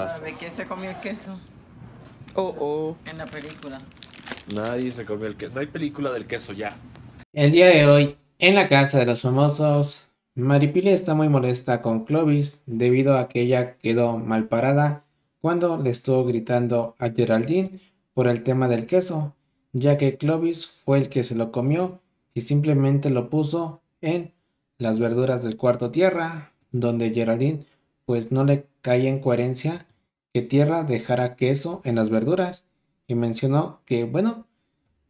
A ¿quién se comió el queso? Oh, oh, En la película. Nadie se comió el queso. No hay película del queso ya. El día de hoy, en la casa de los famosos, Maripili está muy molesta con Clovis debido a que ella quedó mal parada cuando le estuvo gritando a Geraldine por el tema del queso, ya que Clovis fue el que se lo comió y simplemente lo puso en las verduras del cuarto tierra, donde Geraldine pues no le caía en coherencia que Tierra dejara queso en las verduras y mencionó que, bueno,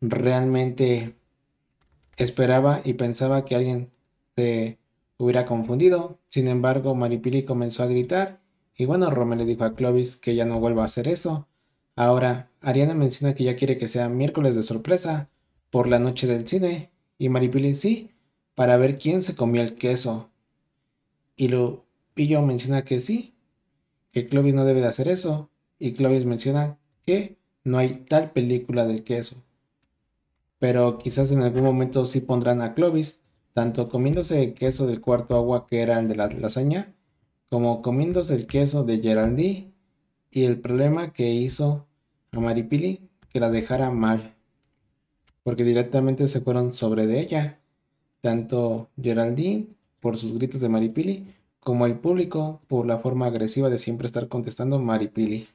realmente esperaba y pensaba que alguien se hubiera confundido. Sin embargo, Maripili comenzó a gritar y bueno, Romeo le dijo a Clovis que ya no vuelva a hacer eso. Ahora, Ariana menciona que ya quiere que sea miércoles de sorpresa por la noche del cine y Maripili sí, para ver quién se comió el queso. Y lo pillo menciona que sí, que Clovis no debe de hacer eso y Clovis menciona que no hay tal película del queso. Pero quizás en algún momento sí pondrán a Clovis, tanto comiéndose el queso del cuarto agua que era el de la lasaña, como comiéndose el queso de Geraldine y el problema que hizo a Maripili que la dejara mal, porque directamente se fueron sobre de ella, tanto Geraldine por sus gritos de Maripili como el público por la forma agresiva de siempre estar contestando Maripili.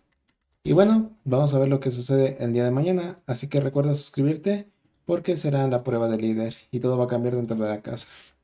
Y bueno, vamos a ver lo que sucede el día de mañana, así que recuerda suscribirte porque será la prueba de líder y todo va a cambiar dentro de la casa.